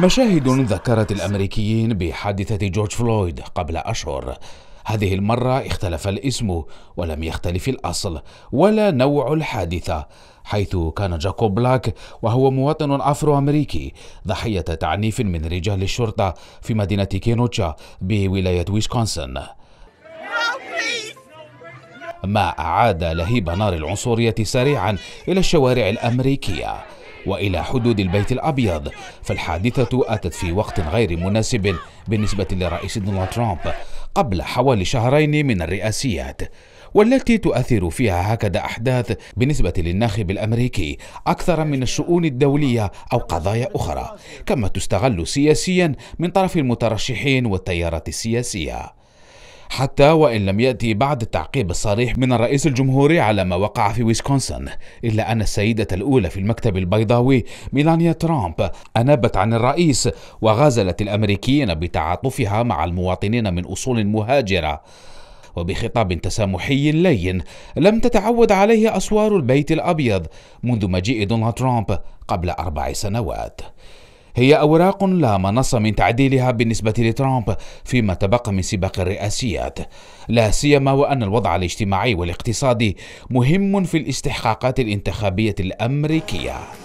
مشاهد ذكرت الامريكيين بحادثه جورج فلويد قبل اشهر هذه المره اختلف الاسم ولم يختلف الاصل ولا نوع الحادثه حيث كان جاكوب بلاك وهو مواطن افرو امريكي ضحيه تعنيف من رجال الشرطه في مدينه كينوتشا بولايه ويسكونسن ما اعاد لهيب نار العنصريه سريعا الى الشوارع الامريكيه وإلى حدود البيت الأبيض فالحادثة أتت في وقت غير مناسب بالنسبة لرئيس دونالد ترامب قبل حوالي شهرين من الرئاسيات والتي تؤثر فيها هكذا أحداث بالنسبة للناخب الأمريكي أكثر من الشؤون الدولية أو قضايا أخرى كما تستغل سياسيا من طرف المترشحين والتيارات السياسية حتى وإن لم يأتي بعد التعقيب الصريح من الرئيس الجمهوري على ما وقع في ويسكونسن إلا أن السيدة الأولى في المكتب البيضاوي ميلانيا ترامب أنابت عن الرئيس وغازلت الأمريكيين بتعاطفها مع المواطنين من أصول مهاجرة وبخطاب تسامحي لين لم تتعود عليه أسوار البيت الأبيض منذ مجيء دونالد ترامب قبل أربع سنوات هي أوراق لا منص من تعديلها بالنسبة لترامب فيما تبقى من سباق الرئاسيات لا سيما وأن الوضع الاجتماعي والاقتصادي مهم في الاستحقاقات الانتخابية الأمريكية